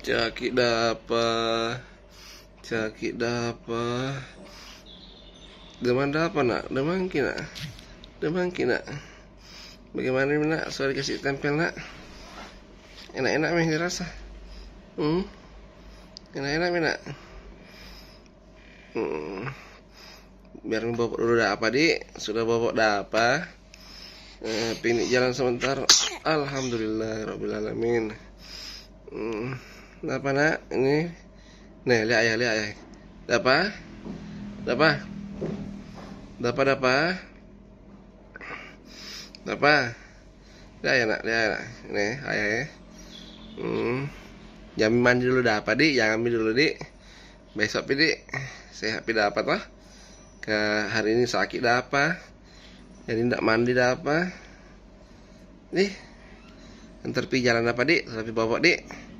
Caki dapat Caki dapat Deman dapat nak Deman kina Deman kina Bagaimana ini nak Suara kasih tempel nak Enak-enak meh dirasa Hmm Enak-enak meh nak hmm. Biar bawa dulu dah apa di Sudah bawa dah apa eh, jalan sebentar Alhamdulillah Rabbil Alamin hmm apa nak ini nih lihat ya lihat ya apa apa apa apa apa lihat ya nak lihat ya nak ini ayah ya hmm. jam mandi dulu dah apa di jangan mandi dulu di besok pilih. sehat pidi dapat lah. ke hari ini sakit dah jadi tidak mandi dah nih antar pi jalan apa dik tapi bawa dik